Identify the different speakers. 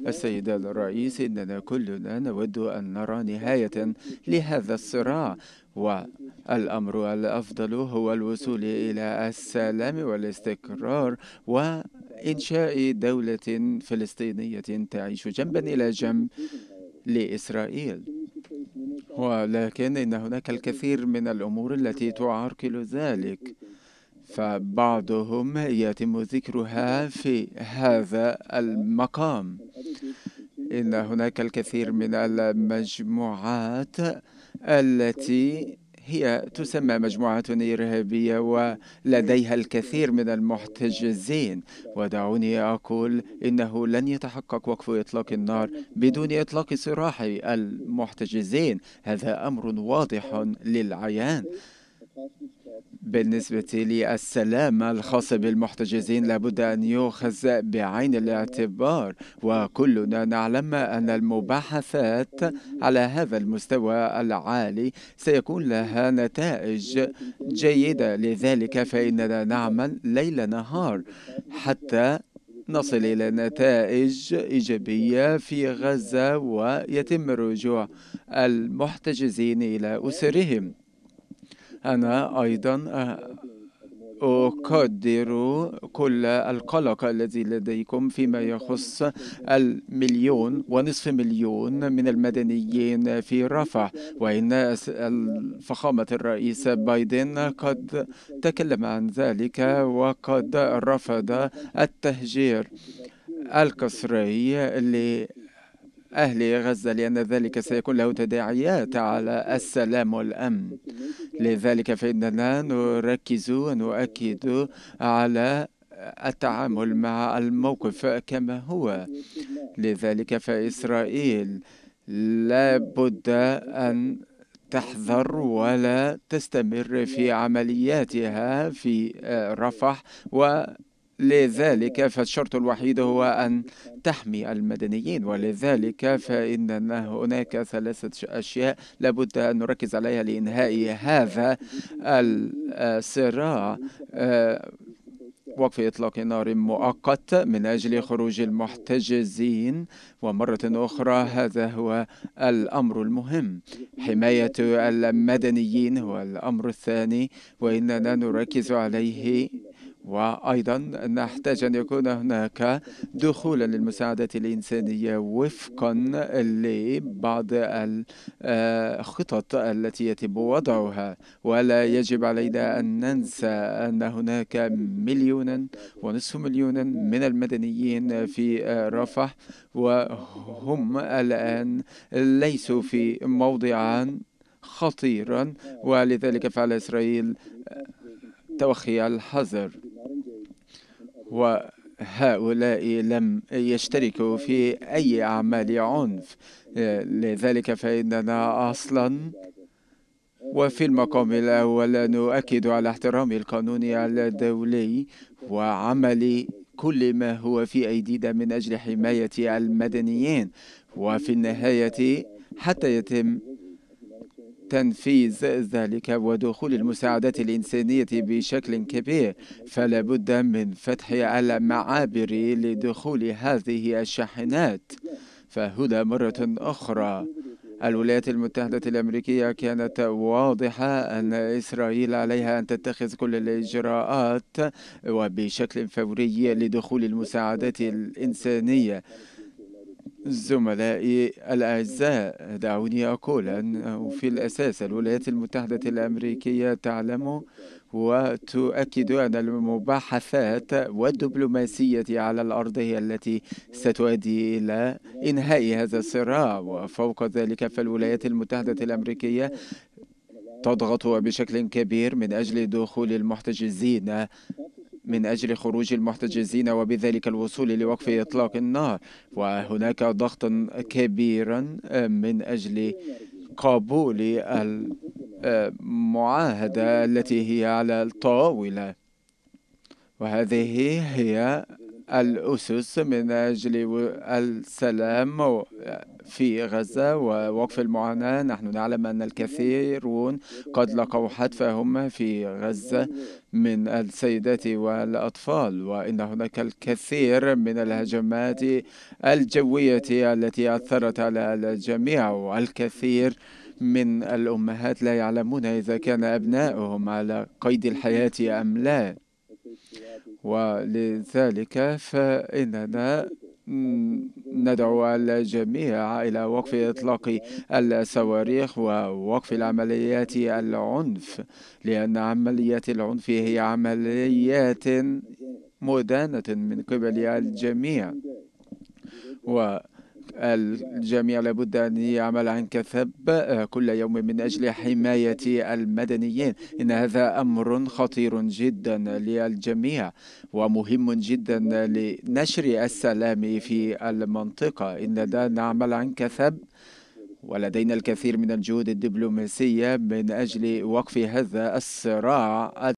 Speaker 1: السيد الرئيس إننا كلنا نود أن نرى نهاية لهذا الصراع والأمر الأفضل هو الوصول إلى السلام والاستقرار وإنشاء دولة فلسطينية تعيش جنبا إلى جنب لإسرائيل ولكن إن هناك الكثير من الأمور التي تعرقل ذلك فبعضهم يتم ذكرها في هذا المقام إن هناك الكثير من المجموعات التي هي تسمى مجموعات إرهابية ولديها الكثير من المحتجزين ودعوني أقول إنه لن يتحقق وقف إطلاق النار بدون إطلاق سراح المحتجزين هذا أمر واضح للعيان بالنسبة للسلام الخاص بالمحتجزين لابد أن يؤخذ بعين الاعتبار وكلنا نعلم أن المباحثات على هذا المستوى العالي سيكون لها نتائج جيدة لذلك فإننا نعمل ليل نهار حتى نصل إلى نتائج إيجابية في غزة ويتم رجوع المحتجزين إلى أسرهم أنا أيضا آه، أقدر كل القلق الذي لديكم فيما يخص المليون ونصف مليون من المدنيين في رفح وإن فخامة الرئيس بايدن قد تكلم عن ذلك وقد رفض التهجير القسري أهل غزة لأن ذلك سيكون له تداعيات على السلام والأمن لذلك فإننا نركز ونؤكد على التعامل مع الموقف كما هو لذلك فإسرائيل لا بد أن تحذر ولا تستمر في عملياتها في رفح و لذلك فالشرط الوحيد هو أن تحمي المدنيين ولذلك فإن هناك ثلاثة أشياء لابد أن نركز عليها لإنهاء هذا الصراع آه، وقف إطلاق نار مؤقت من أجل خروج المحتجزين ومرة أخرى هذا هو الأمر المهم حماية المدنيين هو الأمر الثاني وإننا نركز عليه وأيضا نحتاج أن يكون هناك دخولا للمساعدة الإنسانية وفقا لبعض الخطط آه، التي يتم وضعها ولا يجب علينا أن ننسى أن هناك مليونا ونصف مليونا من المدنيين في رفح وهم الآن ليسوا في موضع خطيرا ولذلك فعل إسرائيل توخي الحذر وهؤلاء لم يشتركوا في أي أعمال عنف آه، لذلك فإننا أصلا وفي المقام الأول نؤكد على احترام القانون الدولي وعمل كل ما هو في أيدينا من أجل حماية المدنيين وفي النهاية حتى يتم تنفيذ ذلك ودخول المساعدات الإنسانية بشكل كبير فلا بد من فتح المعابر لدخول هذه الشاحنات فهنا مرة أخرى الولايات المتحدة الأمريكية كانت واضحة أن إسرائيل عليها أن تتخذ كل الإجراءات وبشكل فوري لدخول المساعدات الإنسانية زملائي الأعزاء دعوني أقول أنه في الأساس الولايات المتحدة الأمريكية تعلم وتؤكد أن المباحثات والدبلوماسية على الأرض هي التي ستؤدي إلى إنهاء هذا الصراع وفوق ذلك فالولايات المتحدة الأمريكية تضغط بشكل كبير من أجل دخول المحتجزين من أجل خروج المحتجزين وبذلك الوصول لوقف إطلاق النار وهناك ضغط كبير آه، من أجل قبول المعاهدة التي هي على الطاولة وهذه هي الأسس من أجل السلام في غزة ووقف المعاناة نحن نعلم أن الكثيرون قد لقوا حتفهم في غزة من السيدات والأطفال وإن هناك الكثير من الهجمات الجوية التي أثرت على الجميع والكثير من الأمهات لا يعلمون إذا كان أبناؤهم على قيد الحياة أم لا ولذلك فإننا ندعو الجميع إلى وقف إطلاق الصواريخ ووقف العمليات العنف لأن عمليات العنف هي عمليات مدانة من قبل الجميع و الجميع لابد أن يعمل عن كثب آه، كل يوم من أجل حماية المدنيين إن هذا أمر خطير جدا للجميع ومهم جدا لنشر السلام في المنطقة إننا نعمل عن كثب ولدينا الكثير من الجهود الدبلوماسية من أجل وقف هذا الصراع